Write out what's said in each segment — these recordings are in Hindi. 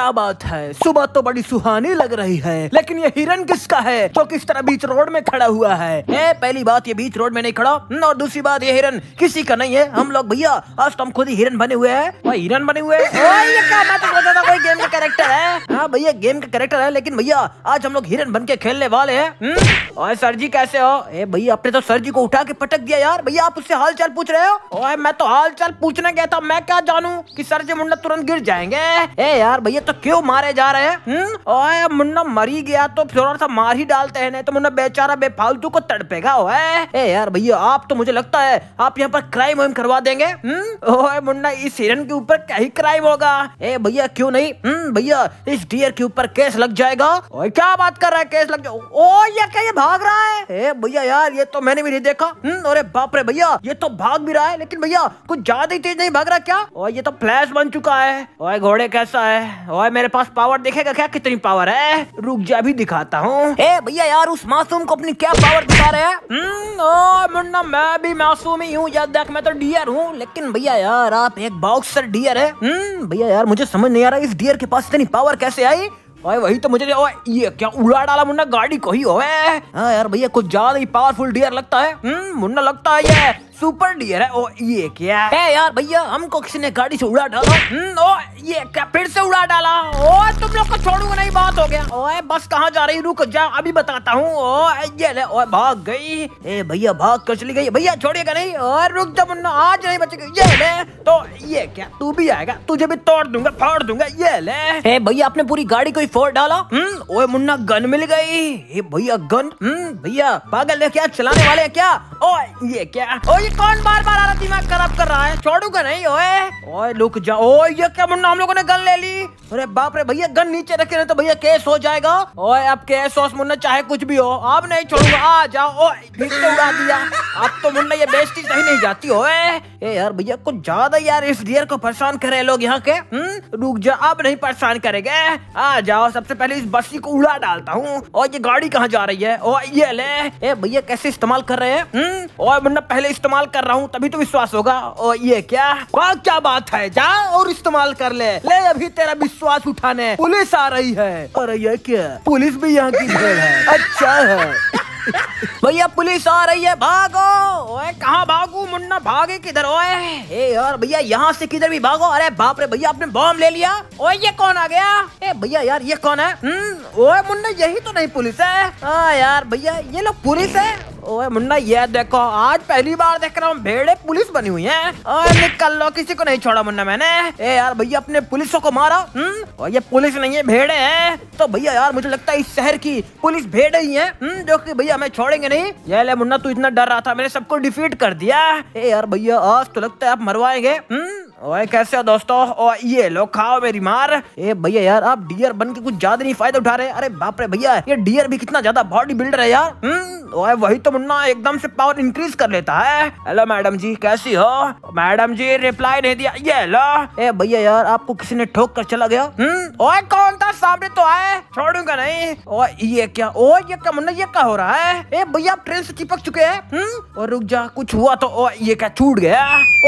क्या बात है सुबह तो बड़ी सुहानी लग रही है लेकिन ये हिरन किसका है जो किस तरह बीच रोड में खड़ा हुआ है ए, पहली बात ये बीच रोड में नहीं खड़ा हम्म, और दूसरी बात ये हिरन किसी का नहीं है हम लोग भैया आज तो हम खुद ही हिरन बने हुए है भाई हिरन बने हुए तो कोई गेम का कैरेक्टर है हाँ भैया गेम का करेक्टर है लेकिन भैया आज हम लोग हिरन बन के खेलने वाले है और हम्म, सर जी कैसे हो ए भैया आपने तो सर जी को उठा के पटक दिया यार भैया आप उससे हाल चाल पूछ रहे हो ओए मैं तो हाल चाल पूछने गया था मैं क्या जानू कि सर जी मुंडा तुरंत गिर जाएंगे ए यार भैया तो क्यों मारे जा रहे हैं हम्म? ओए अब मुन्ना मरी गया तो थोड़ा सा मार ही डालते हैं नहीं तो मुन्ना बेचारा बेफालतू को तड़पेगा ओए ए यार भैया आप तो मुझे लगता है आप यहाँ पर क्राइम वाइम करवा देंगे हम्म? ओए मुन्ना इस हिरन के ऊपर क्या ही क्राइम होगा ए भैया क्यों नहीं हम्म, भैया इस डियर के ऊपर केस लग जाएगा ओए क्या बात कर रहा है केस लग ओ ये क्या ये भाग रहा है ए भैया यार ये तो मैंने भी नहीं देखा अरे बाप रे भैया ये तो भाग भी रहा है लेकिन भैया कुछ ज्यादा ही तेज नहीं भाग रहा क्या ओए ये तो फ्लैश बन चुका है ओए घोड़े कैसा है ओए मेरे पास पावर देखेगा क्या कितनी पावर है रुक जा भी दिखाता हूँ भैया यार उस मासूम को अपनी क्या पावर दिखा रहे हैं हम्म, मुन्ना मैं भी मासूम ही हूँ याद देख मैं तो डियर हूँ लेकिन भैया यार आप एक बॉक्सर डियर है भैया यार मुझे समझ नहीं आ रहा इस डियर के पास इतनी पावर कैसे आई ओए वही तो मुझे ओए ये क्या उड़ा डाला मुन्ना गाड़ी को ही हो हाँ यार भैया कुछ ज्यादा ही पावरफुल डियर लगता है हम्म, मुन्ना लगता है ये सुपर डियर है ओ ये क्या है यार भैया हमको किसी ने गाड़ी से उड़ा डाला हम्म, ओ ये क्या फिर से उड़ा डाला ओ तुम लोग को छोड़ूंगा नहीं बात हो गया ओए बस कहाँ जा रही रुक जा अभी बताता हूँ ओ ये ले ओए भाग गई ए भैया भाग कर चली गई भैया छोड़िएगा नहीं और रुक जा मुन्ना आज नहीं बचेगी ये ले तो ये क्या तू भी आएगा तुझे भी तोड़ दूंगा फाड़ दूंगा ये ले ए भैया आपने पूरी गाड़ी को ही फोड़ डाला हम्म, ओए मुन्ना गन मिल गई भैया गन हम्म, भैया पागल है क्या चलाने वाले क्या ओ ये क्या ओ ये कौन बार बार आ रहा दिमाग खराब कर रहा है छोड़ू का नहीं ओए ओए रुक जा ओ ये क्या मुन्ना हम लोगों ने गन ले ली अरे बाप रे भैया गन नीचे रखे रहे तो भैया केस हो जाएगा ओए अब केस हो मुन्ना चाहे कुछ भी हो आप नहीं छोड़ूंगा आ जाओ ओ तो उड़ा दिया अब तो मुन्ना ये बेस्टी सही नहीं जाती ओए ए यार भैया कुछ ज्यादा यार इस डियर को परेशान करे लोग यहाँ के हम्म? रुक जा अब नहीं परेशान करेगा आ जाओ सबसे पहले इस बस्सी को उड़ा डालता हूँ और ये गाड़ी कहाँ जा रही है ओ ये ले ए भैया कैसे इस्तेमाल कर रहे हैं और हम्म? मुन्ना पहले इस्तेमाल इस्तेमाल कर रहा हूँ तभी तो विश्वास होगा और ये क्या वाह क्या बात है जा और इस्तेमाल कर ले ले अभी तेरा विश्वास उठाने पुलिस आ रही है और ये क्या पुलिस भी यहाँ की है अच्छा है भैया पुलिस आ रही है भागो ओए कहाँ भागू मुन्ना भागे किधर ओए ए यार भैया यहाँ से किधर भी भागो अरे बाप रे भैया आपने बॉम्ब ले लिया ओए ये कौन आ गया ए भैया यार ये कौन है हम्म, ओए मुन्ना यही तो नहीं पुलिस है आ हाँ, यार भैया ये लोग पुलिस है ओए मुन्ना ये देखो आज पहली बार देख रहा हूँ भेड़े पुलिस बनी हुई है और निकल लो किसी को नहीं छोड़ा मुन्ना मैंने ए यार भैया अपने पुलिसों को मारा हम्म और ये पुलिस नहीं है भेड़े हैं तो भैया यार मुझे लगता है इस शहर की पुलिस भेड़े ही है हुँ? हम्म? जो की भैया हमें छोड़ेंगे नहीं ये ले मुन्ना तू इतना डर रहा था मैंने सबको डिफीट कर दिया ए यार भैया आज तो लगता है आप मरवाएंगे हम्म? ओए कैसे हो दोस्तों ओ ये लो खाओ मेरी मार ए भैया यार आप डियर बन के कुछ ज्यादा नहीं फायदा उठा रहे अरे बाप रे भैया ये डियर भी कितना ज्यादा बॉडी बिल्डर है यार हम्म, ओए वही तो मुन्ना एकदम से पावर इंक्रीज कर लेता है हेलो मैडम जी कैसी हो मैडम जी रिप्लाई नहीं दिया ये लो ए भैया यार आपको किसी ने ठोक कर चला गया हम्म, ओए कौन था सामने तो आए छोड़ूंगा नहीं ओ ये क्या ओ ये क्या मुन्ना ये क्या हो रहा है ए भैया आप ट्रेन से चिपक चुके हैं और हम्म, रुक जा कुछ हुआ तो ओ ये क्या छूट गया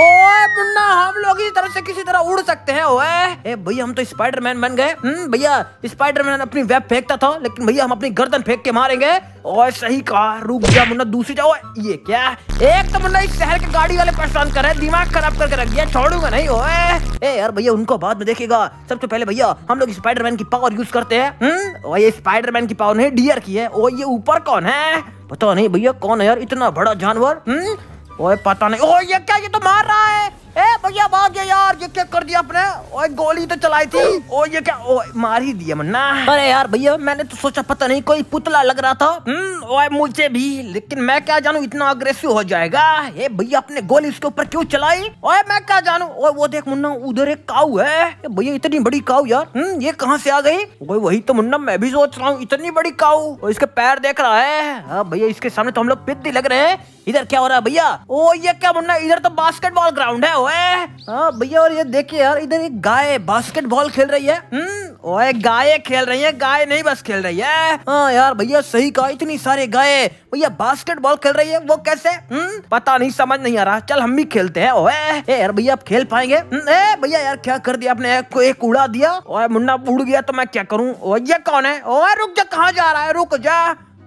ओए मुन्ना हम लोग किसी तरह से किसी तरह उड़ सकते हैं ओए भैया हम तो स्पाइडरमैन बन गए हम्म, भैया स्पाइडरमैन अपनी वेब फेंकता था लेकिन भैया हम अपनी गर्दन फेंक के मारेंगे और सही कहा रुक जा मुन्ना दूसरी जाओ ये क्या एक तो मुन्ना इस शहर के गाड़ी वाले परेशान कर रहे दिमाग खराब करके रख दिया छोड़ूंगा नहीं ओए ए यार भैया उनको बाद में देखेगा सबसे पहले भैया हम लोग स्पाइडरमैन की पावर यूज करते हैं और हम्म, ये स्पाइडरमैन की पावर नहीं डियर की है और ये ऊपर कौन है पता नहीं भैया कौन है यार इतना बड़ा जानवर हम्म, ओए पता नहीं ओ ये क्या ये तो मार रहा है ए भैया भाग गया यार ये क्या कर दिया आपने ओए गोली तो चलाई थी ओ ये क्या ओ मार ही दिया मन्ना अरे यार भैया मैंने तो सोचा पता नहीं कोई पुतला लग रहा था हम्म ओए मुझे भी लेकिन मैं क्या जानू इतना अग्रेसिव हो जाएगा ए भैया अपने गोली इसके ऊपर क्यों चलाई ओए मैं क्या जानू ओए वो देख मुन्ना उधर एक काऊ है भैया इतनी बड़ी काऊ यार हम्म ये कहाँ से आ गई ओए वही तो मुन्ना मैं भी सोच रहा हूँ इतनी बड़ी काऊ और इसके पैर देख रहा है हाँ, भैया इसके सामने तो हम लोग पिद्दी लग रहे हैं इधर क्या हो रहा है भैया ओ ये क्या मुन्ना इधर तो बास्केटबॉल ग्राउंड है ओए हाँ भैया और ये देखिए यार इधर एक गाय बास्केटबॉल खेल रही है हम्म, ओए गाय खेल रही है गाय नहीं बस खेल रही है हाँ यार भैया सही कहा इतनी सारे गाय भैया बास्केटबॉल खेल रही है वो कैसे हम्म पता नहीं समझ नहीं आ रहा चल हम भी खेलते हैं ओए ए यार भैया आप खेल पाएंगे हम्म, ए भैया यार क्या कर दिया आपने एक को एक उड़ा दिया ओए मुन्ना उड़ गया तो मैं क्या करूँ ये कौन है ओए रुक जा कहाँ जा रहा है रुक जा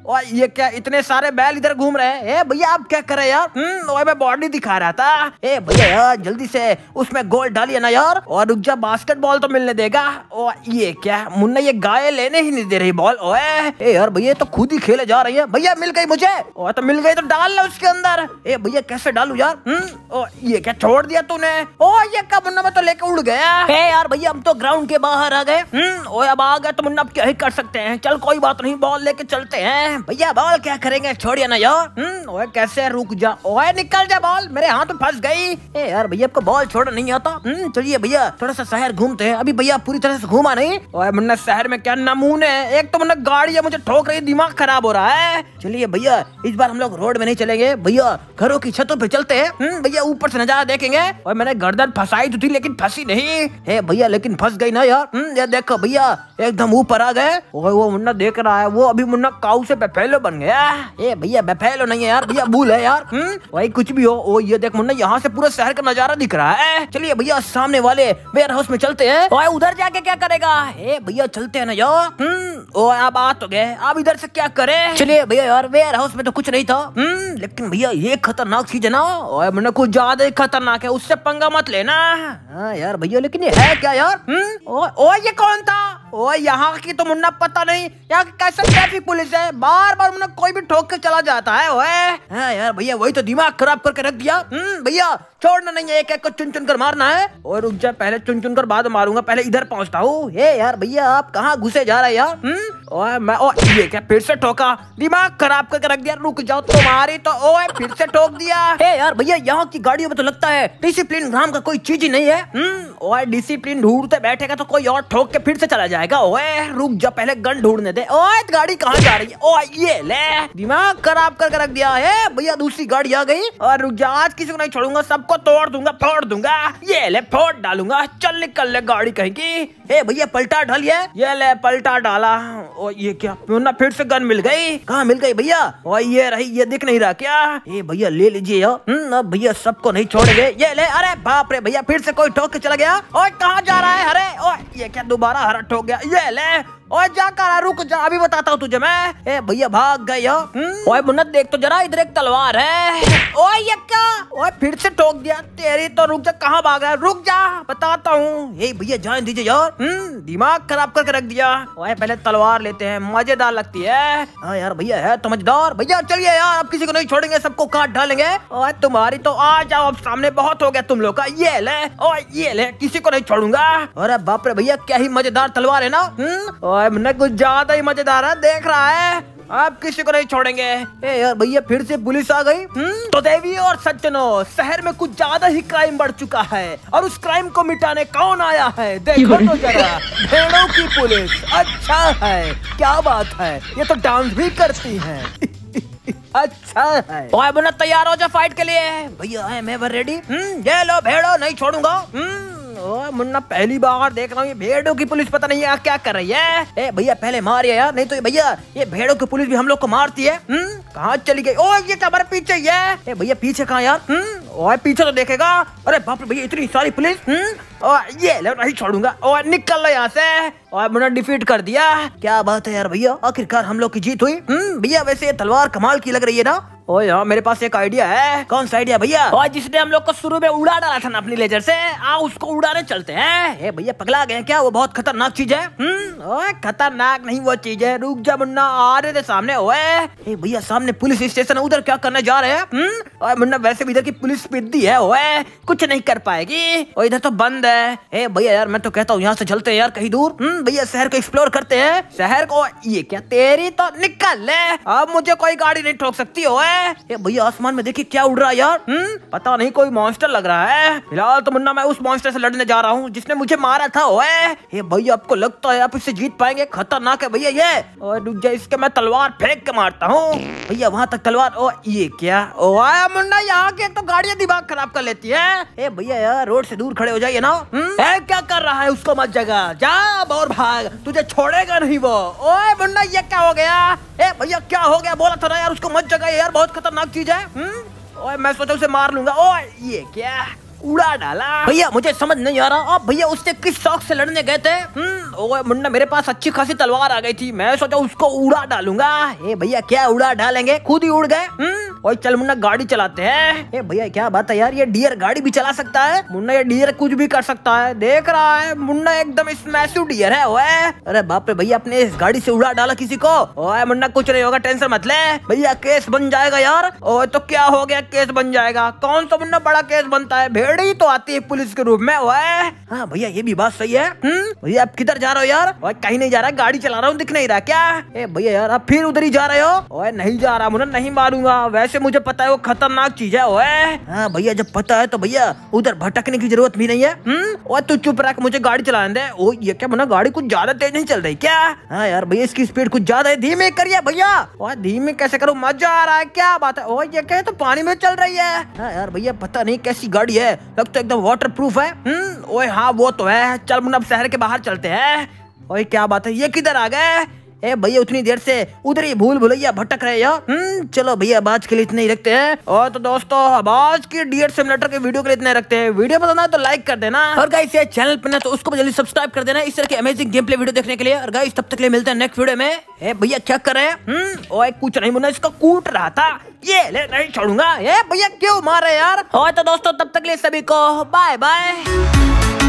और ये क्या इतने सारे बैल इधर घूम रहे हैं भैया आप क्या कर रहे यार हम्म मैं बॉडी दिखा रहा था ए भैया यार जल्दी से उसमें गोल डालिए ना यार और रुक जा बास्केटबॉल तो मिलने देगा और ये क्या मुन्ना ये गाय लेने ही नहीं दे रही बॉल ओए ए यार भैया तो खुद ही खेले जा रही है भैया मिल गई मुझे और तो मिल गई तो डाल लो उसके अंदर ए भैया कैसे डालू यार हम्म ये क्या छोड़ दिया तूने ओ ये क्या मुन्ना मैं तो लेके उड़ गया है यार भैया हम तो ग्राउंड के बाहर आ गए हम्म अब आ गए तो मुन्ना अब क्या ही कर सकते हैं चल कोई बात नहीं बॉल लेके चलते हैं भैया बॉल क्या करेंगे छोड़िए ना यार हम्म, ओए कैसे रुक जा ओए निकल जा बॉल मेरे हाथ में फंस गई ए यार भैया आपको बॉल छोड़ना नहीं आता हम्म, चलिए भैया थोड़ा सा शहर घूमते हैं अभी भैया पूरी तरह से घूमा नहीं ओए मुन्ना शहर में क्या नमूने है एक तो मुन्ना गाड़ी है मुझे ठोक रही दिमाग खराब हो रहा है चलिए भैया इस बार हम लोग रोड में नहीं चलेंगे भैया घरों की छतों पे चलते हैं हम्म, भैया ऊपर से नजारा देखेंगे और मैंने गर्दन फंसाई तो थी लेकिन फंसी नहीं है भैया लेकिन फंस गई ना यार देखो भैया एकदम ऊपर आ गए वो मुन्ना देख रहा है वो अभी मुन्ना काउ से बेफेलो बन गया ए भैया बेफेलो नहीं है यार भैया भूल है यार हुँ? हम्म? भाई कुछ भी हो ओ ये देख मुन्ना यहाँ से पूरा शहर का नजारा दिख रहा है चलिए भैया सामने वाले वेयर हाउस में चलते हैं भाई उधर जाके क्या करेगा ए भैया चलते है ना ओ हम्म, आप आ तो गए आप इधर से क्या करे चलिए भैया यार वेयर हाउस में तो कुछ नहीं था हम्म, लेकिन भैया ये खतरनाक चीज है ना मुन्ना कुछ ज्यादा ही खतरनाक है उससे पंगा मत लेना हाँ यार भैया लेकिन ये है क्या यार ओ ये कौन था ओ यहाँ की तो मुन्ना पता नहीं यहाँ की कैसे ट्रैफिक पुलिस है बार बार मुन्ना कोई भी ठोक के चला जाता है ओए हाँ यार भैया वही तो दिमाग खराब करके रख दिया हम्म, भैया छोड़ना नहीं है एक एक को चुन चुन कर मारना है और रुक जा पहले चुन चुन कर बाद मारूंगा पहले इधर पहुंचता हूँ हे यार भैया आप कहाँ घुसे जा रहे यार हम्म, ओए मैं ओ ये क्या फिर से ठोका दिमाग खराब करके रख दिया रुक जाओ तुम्हारी तो ओए फिर से ठोक दिया हे यार भैया यहाँ की गाड़ियों में तो लगता है डिसिप्लिन नाम का कोई चीज ही नहीं है हम्म, ओए डिसिप्लिन ढूंढते बैठेगा तो कोई और ठोक के फिर से चला जाएगा ओए रुक जा पहले गन ढूंढने दे ओए तो गाड़ी कहाँ जा रही है ओ ये ले दिमाग खराब करके रख दिया है भैया दूसरी गाड़ी आ गई और रुक जा आज किसी को नहीं छोड़ूंगा सबको तोड़ दूंगा फोड़ दूंगा ये ले फोड़ डालूंगा चल निकल ले गाड़ी कहीं की भैया पलटा ढलिए ये ले पलटा डाला और ये क्या मुन्ना फिर से गन मिल गई कहाँ मिल गई भैया और ये रही ये दिख नहीं रहा क्या ये भैया ले लीजिए अब हम्म, भैया सबको नहीं छोड़ेंगे ये ले अरे बाप रे भैया फिर से कोई ठोक के चला गया और कहाँ जा रहा है अरे ओ ये क्या दोबारा हरा ठोक गया ये ले ओए जा काला रुक जा अभी बताता हूँ तुझे मैं ए भैया भाग गए हम्म। ओए मुन्नत देख तो जरा इधर एक तलवार है ओए ये क्या ओए फिर से ठोक दिया तेरी तो रुक जा कहाँ भाग रहा है रुक जा बताता हूँ ये भैया जान दीजिए यार हम्म, दिमाग खराब करके रख दिया ओए पहले तलवार लेते हैं मजेदार लगती है हाँ यार भैया है तो मजेदार भैया चलिए यार अब किसी को नहीं छोड़ेंगे सबको काट डालेंगे ओए तुम्हारी तो आ जाओ अब सामने बहुत हो गया तुम लोग का ये ले ओए ये ले किसी को नहीं छोड़ूंगा अरे बाप रे भैया क्या ही मजेदार तलवार है ना हम्म, कुछ ज्यादा ही मजेदार है देख रहा है आप किसी को नहीं छोड़ेंगे ए यार भैया फिर से पुलिस आ गई हम्म, तो देवी और सज्जनो शहर में कुछ ज्यादा ही क्राइम बढ़ चुका है और उस क्राइम को मिटाने कौन आया है देखो तो जरा भेड़ों की पुलिस अच्छा है क्या बात है ये तो डांस भी करती है अच्छा है बना तैयार हो जाओ फाइट के लिए भैया मैं हम्म, रेडी ये लो भेड़ो नहीं छोड़ूंगा हम्म। ओ मुन्ना पहली बार देख रहा हूँ ये भेड़ों की पुलिस पता नहीं है क्या कर रही है ए भैया पहले मारिए यार नहीं तो भैया ये भेड़ों की पुलिस भी हम लोग को मारती है हम्म, कहाँ चली गई ओ ये तो हमारे पीछे ये भैया पीछे कहाँ यार हम्म, ओए पीछे तो देखेगा अरे बाप रे भैया इतनी सारी पुलिस और हम्म, ये नहीं छोड़ूंगा और निकल लो यहाँ से और मुन्ना डिफीट कर दिया क्या बात है यार भैया आखिरकार हम लोग की जीत हुई भैया वैसे तलवार कमाल की लग रही है ना ओ यार हाँ, मेरे पास एक आइडिया है कौन सा आइडिया भैया और जिसने हम लोग को शुरू में उड़ा डाला था ना अपनी लेजर से आ हाँ, उसको उड़ाने चलते हैं ए भैया पगला गए क्या वो बहुत खतरनाक चीज है हम्म, ओए खतरनाक नहीं वो चीज है रुक जा मुन्ना आ रहे थे सामने ओए ए भैया सामने पुलिस स्टेशन उधर क्या करने जा रहे हैं हम्म, मुन्ना वैसे भी इधर की पुलिस पिद्दी है ओए कुछ नहीं कर पाएगी और इधर तो बंद है ए भैया यार मैं तो कहता हूँ यहाँ से चलते हैं यार कहीं दूर हम्म, भैया शहर को एक्सप्लोर करते हैं शहर को ये क्या तेरी तो निकल ले अब मुझे कोई गाड़ी नहीं ठोक सकती ओए है भैया आसमान में देखिए क्या उड़ रहा है यार हुँ? हम्म? पता नहीं कोई मॉन्स्टर लग रहा है फिलहाल तो मुन्ना मैं उस मॉन्स्टर से लड़ने जा रहा हूँ जिसने मुझे मारा था ओए ये भैया आपको लगता है आप इससे जीत पाएंगे खतरनाक है भैया ये और रुक जाए इसके मैं तलवार फेंक के मारता हूँ भैया वहाँ तक तलवार ओ ये क्या ओ आया मुन्ना यहाँ के तो गाड़ियाँ दिमाग खराब कर लेती है भैया यार रोड से दूर खड़े हो जाइए ना हम्म? ए, क्या कर रहा है उसको मत जगह जा और भाग तुझे छोड़ेगा नहीं वो ओए मुन्ना ये क्या हो गया ए भैया क्या हो गया बोला था ना यार उसको मत जगह यार बहुत खतरनाक चीज है हम्म? ओए मैं सोचा उसे मार लूंगा ओए ये क्या उड़ा डाला भैया मुझे समझ नहीं आ रहा आप भैया उससे किस शौक से लड़ने गए थे हम्म, ओए मुन्ना मेरे पास अच्छी खासी तलवार आ गई थी मैं सोचा उसको उड़ा डालूंगा भैया क्या उड़ा डालेंगे खुद ही उड़ गए हम्म, ओए चल मुन्ना गाड़ी चलाते हैं भैया क्या बात है यार ये डियर गाड़ी भी चला सकता है मुन्ना ये डियर कुछ भी कर सकता है देख रहा है मुन्ना एकदम स्मैश डियर है ओए अरे बाप रे भैया अपने इस गाड़ी से उड़ा डाला किसी को ओए मुन्ना कुछ नहीं होगा टेंशन मत ले भैया केस बन जाएगा यार ओए तो क्या हो गया केस बन जाएगा कौन सा मुन्ना बड़ा केस बनता है भेड़ ही तो आती है पुलिस के रूप में ओए हाँ भैया ये भी बात सही है हम्म? भैया आप किधर जा रहे हो यार ओए कहीं नहीं जा रहा गाड़ी चला रहा हूँ दिख नहीं रहा क्या भैया यार आप फिर उधर ही जा रहे हो ओए नहीं जा रहा मुन्ना नहीं मारूंगा वैसे से मुझे पता है वो खतरनाक चीज है ओए हाँ भैया जब पता है तो भैया उधर भटकने की जरूरत भी नहीं है और हम्म? तू चुप रख मुझे गाड़ी चलाने दे ओ ये क्या बना गाड़ी कुछ ज्यादा तेज नहीं चल रही क्या हाँ यार भैया इसकी स्पीड कुछ ज्यादा है धीमे करिए भैया और धीमे कैसे करो मजा आ रहा है क्या बात है ओ ये क्या तो पानी में चल रही है हाँ यार भैया पता नहीं कैसी गाड़ी है लगता तो एकदम वाटर प्रूफ है हम्म? ओए हाँ वो तो है चल मुन्ना शहर के बाहर चलते है ओए क्या बात है ये किधर आ गए ए भैया उतनी देर से उधर ही भूल भुलैया भटक रहे हम्म चलो भैया अब आज के लिए इतने ही रखते हैं और तो दोस्तों अब आज की डियर सिमुलेटर के वीडियो के लिए इतना रखते हैं वीडियो पसंद आए तो लाइक कर देना और गाइस ये चैनल पे ना तो उसको जल्दी सब्सक्राइब कर देना इस तरह के अमेजिंग गेम प्ले वीडियो देखने के लिए और गाइस तब तक लिए मिलते हैं नेक्स्ट वीडियो में भैया क्या कर रहे हैं हम्म ओए कुछ नहीं मुन्ना इसका कूट रहा था ये ले नहीं छोड़ूंगा ए भैया क्यों मार रहे यार और तो दोस्तों तब तक लिए सभी को बाय बाय